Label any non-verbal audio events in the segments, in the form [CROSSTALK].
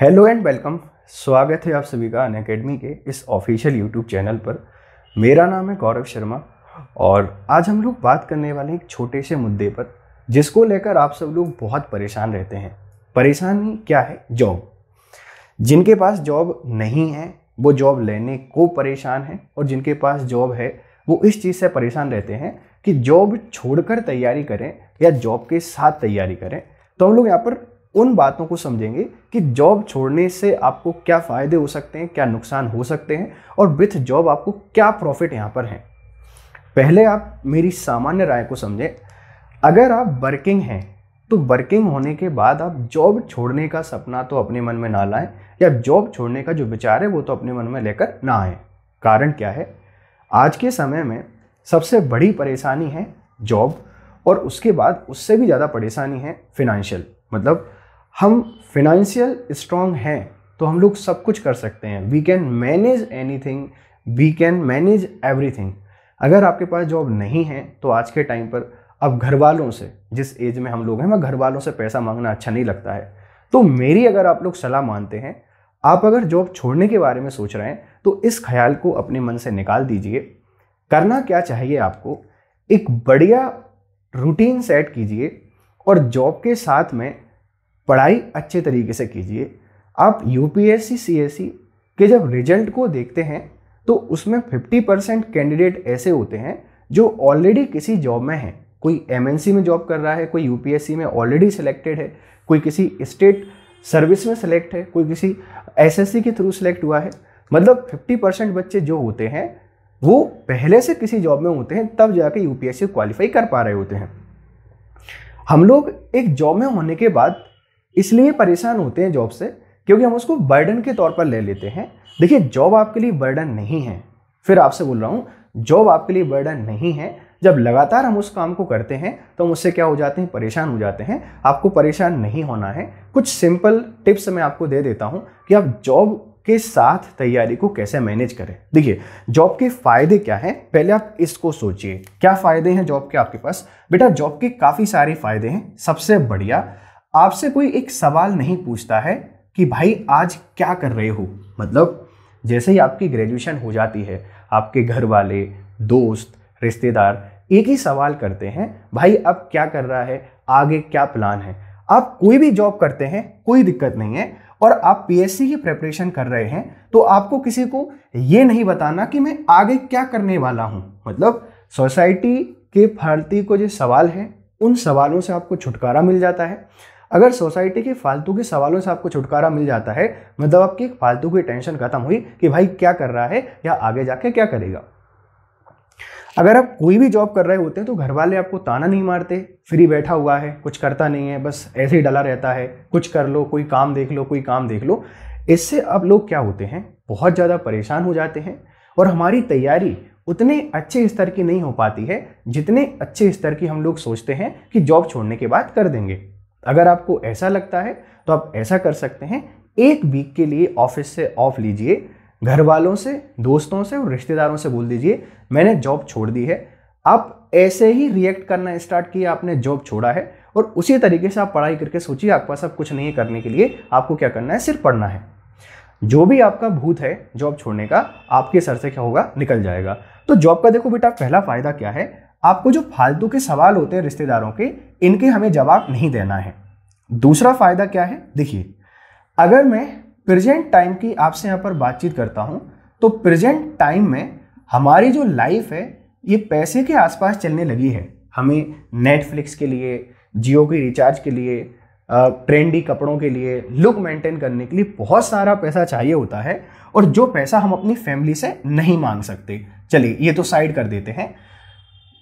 hello and welcome स्वागत है आप सभी का अन अकेडमी के इस ऑफिशियल यूट्यूब चैनल पर मेरा नाम है गौरव शर्मा और आज हम लोग बात करने वाले हैं एक छोटे से मुद्दे पर जिसको लेकर आप सब लोग बहुत परेशान रहते हैं परेशानी क्या है जॉब जिनके पास जॉब नहीं है वो जॉब लेने को परेशान है और जिनके पास जॉब है वो इस चीज़ से परेशान रहते हैं कि जॉब छोड़कर तैयारी करें या जॉब के साथ तैयारी करें तो हम लोग यहाँ पर उन बातों को समझेंगे कि जॉब छोड़ने से आपको क्या फ़ायदे हो सकते हैं क्या नुकसान हो सकते हैं और विथ जॉब आपको क्या प्रॉफिट यहाँ पर हैं पहले आप मेरी सामान्य राय को समझें अगर आप वर्किंग हैं तो वर्किंग होने के बाद आप जॉब छोड़ने का सपना तो अपने मन में ना लाएं या जॉब छोड़ने का जो विचार है वो तो अपने मन में लेकर ना आए कारण क्या है आज के समय में सबसे बड़ी परेशानी है जॉब और उसके बाद उससे भी ज़्यादा परेशानी है फिनेंशियल मतलब हम फिनंशियल स्ट्रांग हैं तो हम लोग सब कुछ कर सकते हैं we can manage anything we can manage everything अगर आपके पास जॉब नहीं है तो आज के टाइम पर अब घर वालों से जिस एज में हम लोग हैं मैं घर वालों से पैसा मांगना अच्छा नहीं लगता है तो मेरी अगर आप लोग सलाह मानते हैं आप अगर जॉब छोड़ने के बारे में सोच रहे हैं तो इस ख्याल को अपने मन से निकाल दीजिए करना क्या चाहिए आपको एक बढ़िया रूटीन सेट कीजिए और जॉब के साथ में पढ़ाई अच्छे तरीके से कीजिए आप यूपीएससी सीएससी e के जब रिजल्ट को देखते हैं तो उसमें 50 परसेंट कैंडिडेट ऐसे होते हैं जो ऑलरेडी किसी जॉब में हैं कोई एम में जॉब कर रहा है कोई यू में ऑलरेडी सिलेक्टेड है कोई किसी स्टेट सर्विस में सिलेक्ट है कोई किसी एस के थ्रू सिलेक्ट हुआ है मतलब 50 परसेंट बच्चे जो होते हैं वो पहले से किसी जॉब में होते हैं तब जाके पी क्वालिफाई कर पा रहे होते हैं हम लोग एक जॉब में होने के बाद इसलिए परेशान होते हैं जॉब से क्योंकि हम उसको बर्डन के तौर पर ले लेते हैं देखिए जॉब आपके लिए बर्डन नहीं है फिर आपसे बोल रहा हूँ जॉब आपके लिए बर्डन नहीं है जब लगातार हम उस काम को करते हैं तो हम उससे क्या हो जाते हैं परेशान हो जाते हैं आपको परेशान नहीं होना है कुछ सिंपल टिप्स मैं आपको दे देता हूँ कि आप जॉब के साथ तैयारी को कैसे मैनेज करें देखिए जॉब के फायदे क्या हैं पहले आप इसको सोचिए क्या फायदे हैं जॉब के आपके पास बेटा जॉब के काफ़ी सारे फायदे हैं सबसे बढ़िया आपसे कोई एक सवाल नहीं पूछता है कि भाई आज क्या कर रहे हो मतलब जैसे ही आपकी ग्रेजुएशन हो जाती है आपके घर वाले दोस्त रिश्तेदार एक ही सवाल करते हैं भाई अब क्या कर रहा है आगे क्या प्लान है आप कोई भी जॉब करते हैं कोई दिक्कत नहीं है और आप पीएससी की प्रेपरेशन कर रहे हैं तो आपको किसी को ये नहीं बताना कि मैं आगे क्या करने वाला हूँ मतलब सोसाइटी के फर्ती को जो सवाल हैं उन सवालों से आपको छुटकारा मिल जाता है अगर सोसाइटी के फालतू के सवालों से आपको छुटकारा मिल जाता है मतलब आपकी फालतू की टेंशन खत्म हुई कि भाई क्या कर रहा है या आगे जाके क्या करेगा अगर आप कोई भी जॉब कर रहे होते हैं तो घर वाले आपको ताना नहीं मारते फ्री बैठा हुआ है कुछ करता नहीं है बस ऐसे ही डला रहता है कुछ कर लो कोई काम देख लो कोई काम देख लो इससे अब लोग क्या होते हैं बहुत ज़्यादा परेशान हो जाते हैं और हमारी तैयारी उतने अच्छे स्तर की नहीं हो पाती है जितने अच्छे स्तर की हम लोग सोचते हैं कि जॉब छोड़ने के बाद कर देंगे अगर आपको ऐसा लगता है तो आप ऐसा कर सकते हैं एक वीक के लिए ऑफिस से ऑफ लीजिए घर वालों से दोस्तों से और रिश्तेदारों से बोल दीजिए मैंने जॉब छोड़ दी है आप ऐसे ही रिएक्ट करना स्टार्ट किया आपने जॉब छोड़ा है और उसी तरीके से आप पढ़ाई करके सोचिए आपके पास अब कुछ नहीं करने के लिए आपको क्या करना है सिर्फ पढ़ना है जो भी आपका भूत है जॉब छोड़ने का आपके सर से क्या होगा निकल जाएगा तो जॉब का देखो बेटा पहला फ़ायदा क्या है आपको जो फालतू के सवाल होते हैं रिश्तेदारों के इनके हमें जवाब नहीं देना है दूसरा फ़ायदा क्या है देखिए अगर मैं प्रेजेंट टाइम की आपसे यहाँ पर बातचीत करता हूँ तो प्रेजेंट टाइम में हमारी जो लाइफ है ये पैसे के आसपास चलने लगी है हमें नेटफ्लिक्स के लिए जियो के रिचार्ज के लिए ट्रेंडी कपड़ों के लिए लुक मेंटेन करने के लिए बहुत सारा पैसा चाहिए होता है और जो पैसा हम अपनी फैमिली से नहीं मांग सकते चलिए ये तो साइड कर देते हैं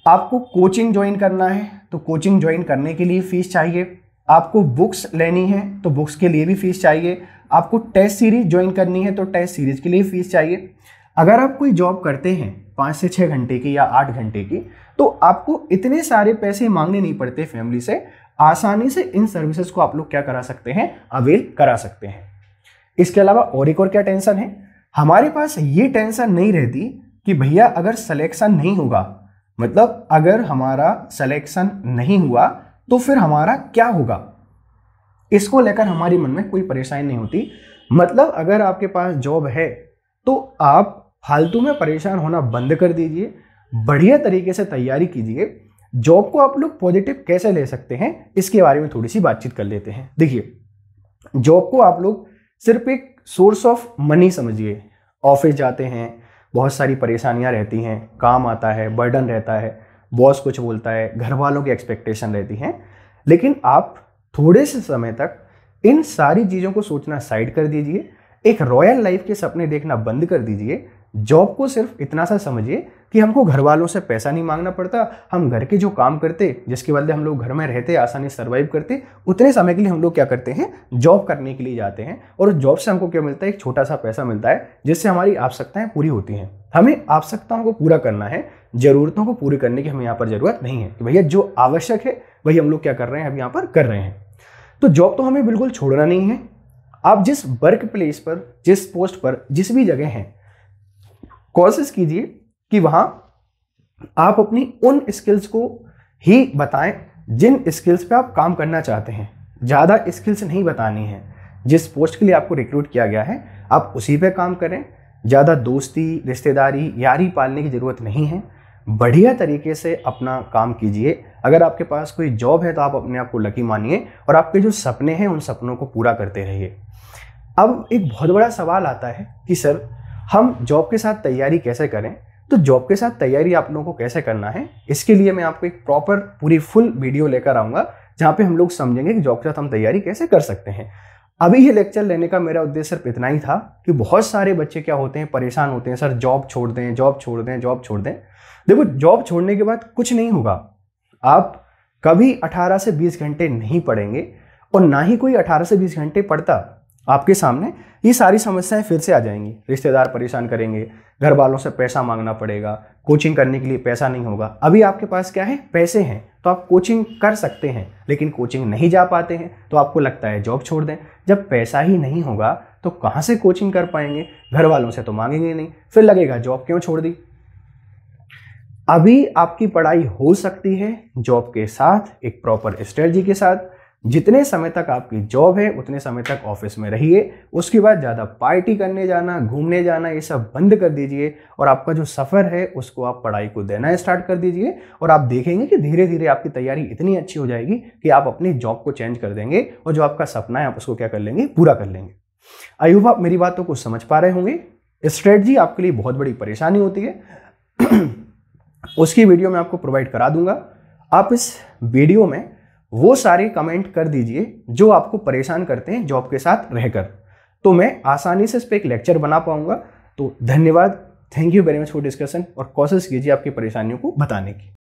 आपको कोचिंग ज्वाइन करना है तो कोचिंग ज्वाइन करने के लिए फ़ीस चाहिए आपको बुक्स लेनी है तो बुक्स के लिए भी फ़ीस चाहिए आपको टेस्ट सीरीज ज्वाइन करनी है तो टेस्ट सीरीज के लिए फ़ीस चाहिए अगर आप कोई जॉब करते हैं पाँच से छः घंटे की या आठ घंटे की तो आपको इतने सारे पैसे मांगने नहीं पड़ते फैमिली से आसानी से इन सर्विसेज को आप लोग क्या करा सकते हैं अवेल करा सकते हैं इसके अलावा और एक और क्या टेंशन है हमारे पास ये टेंशन नहीं रहती कि भैया अगर सिलेक्शन नहीं होगा मतलब अगर हमारा सिलेक्शन नहीं हुआ तो फिर हमारा क्या होगा इसको लेकर हमारे मन में कोई परेशानी नहीं होती मतलब अगर आपके पास जॉब है तो आप फालतू में परेशान होना बंद कर दीजिए बढ़िया तरीके से तैयारी कीजिए जॉब को आप लोग पॉजिटिव कैसे ले सकते हैं इसके बारे में थोड़ी सी बातचीत कर लेते हैं देखिए जॉब को आप लोग सिर्फ एक सोर्स ऑफ मनी समझिए ऑफिस जाते हैं बहुत सारी परेशानियाँ रहती हैं काम आता है बर्डन रहता है बॉस कुछ बोलता है घर वालों की एक्सपेक्टेशन रहती हैं लेकिन आप थोड़े से समय तक इन सारी चीज़ों को सोचना साइड कर दीजिए एक रॉयल लाइफ के सपने देखना बंद कर दीजिए जॉब को सिर्फ इतना सा समझिए कि हमको घर वालों से पैसा नहीं मांगना पड़ता हम घर के जो काम करते जिसके बदले हम लोग घर में रहते आसानी सर्वाइव करते उतने समय के लिए हम लोग क्या करते हैं जॉब करने के लिए जाते हैं और उस जॉब से हमको क्या मिलता है एक छोटा सा पैसा मिलता है जिससे हमारी आवश्यकताएं पूरी होती हैं हमें आवश्यकताओं को पूरा करना है जरूरतों को पूरी करने की हमें यहाँ पर जरूरत नहीं है कि भैया जो आवश्यक है वही हम लोग क्या कर रहे हैं अब यहाँ पर कर रहे हैं तो जॉब तो हमें बिल्कुल छोड़ना नहीं है आप जिस वर्क प्लेस पर जिस पोस्ट पर जिस भी जगह हैं कोशिश कीजिए कि वहाँ आप अपनी उन स्किल्स को ही बताएं जिन स्किल्स पे आप काम करना चाहते हैं ज़्यादा स्किल्स नहीं बतानी है जिस पोस्ट के लिए आपको रिक्रूट किया गया है आप उसी पे काम करें ज़्यादा दोस्ती रिश्तेदारी यारी पालने की ज़रूरत नहीं है बढ़िया तरीके से अपना काम कीजिए अगर आपके पास कोई जॉब है तो आप अपने आप को लकी मानिए और आपके जो सपने हैं उन सपनों को पूरा करते रहिए अब एक बहुत बड़ा सवाल आता है कि सर हम जॉब के साथ तैयारी कैसे करें तो जॉब के साथ तैयारी आप लोगों को कैसे करना है इसके लिए मैं आपको एक प्रॉपर पूरी फुल वीडियो लेकर आऊंगा जहां पे हम लोग समझेंगे कि जॉब के साथ हम तैयारी कैसे कर सकते हैं अभी ये लेक्चर लेने का मेरा उद्देश्य सिर्फ इतना ही था कि बहुत सारे बच्चे क्या होते हैं परेशान होते हैं सर जॉब छोड़ दें जॉब छोड़ दें जॉब छोड़ दें देखो जॉब छोड़ने के बाद कुछ नहीं होगा आप कभी 18 से 20 घंटे नहीं पढ़ेंगे और ना ही कोई 18 से 20 घंटे पढ़ता आपके सामने ये सारी समस्याएं फिर से आ जाएंगी रिश्तेदार परेशान करेंगे घर वालों से पैसा मांगना पड़ेगा कोचिंग करने के लिए पैसा नहीं होगा अभी आपके पास क्या है पैसे हैं तो आप कोचिंग कर सकते हैं लेकिन कोचिंग नहीं जा पाते हैं तो आपको लगता है जॉब छोड़ दें जब पैसा ही नहीं होगा तो कहाँ से कोचिंग कर पाएंगे घर वालों से तो मांगेंगे नहीं फिर लगेगा जॉब क्यों छोड़ दी अभी आपकी पढ़ाई हो सकती है जॉब के साथ एक प्रॉपर स्ट्रेटजी के साथ जितने समय तक आपकी जॉब है उतने समय तक ऑफिस में रहिए उसके बाद ज़्यादा पार्टी करने जाना घूमने जाना ये सब बंद कर दीजिए और आपका जो सफ़र है उसको आप पढ़ाई को देना स्टार्ट कर दीजिए और आप देखेंगे कि धीरे धीरे आपकी तैयारी इतनी अच्छी हो जाएगी कि आप अपनी जॉब को चेंज कर देंगे और जो आपका सपना है आप उसको क्या कर लेंगे पूरा कर लेंगे आई होप आप मेरी बातों को समझ पा रहे होंगे स्ट्रेटजी आपके लिए बहुत बड़ी परेशानी होती है [CLEARS THROAT] उसकी वीडियो मैं आपको प्रोवाइड करा दूंगा आप इस वीडियो में वो सारे कमेंट कर दीजिए जो आपको परेशान करते हैं जॉब के साथ रहकर तो मैं आसानी से इस पर एक लेक्चर बना पाऊंगा तो धन्यवाद thank you very much for discussion और कोशिश कीजिए आपकी परेशानियों को बताने की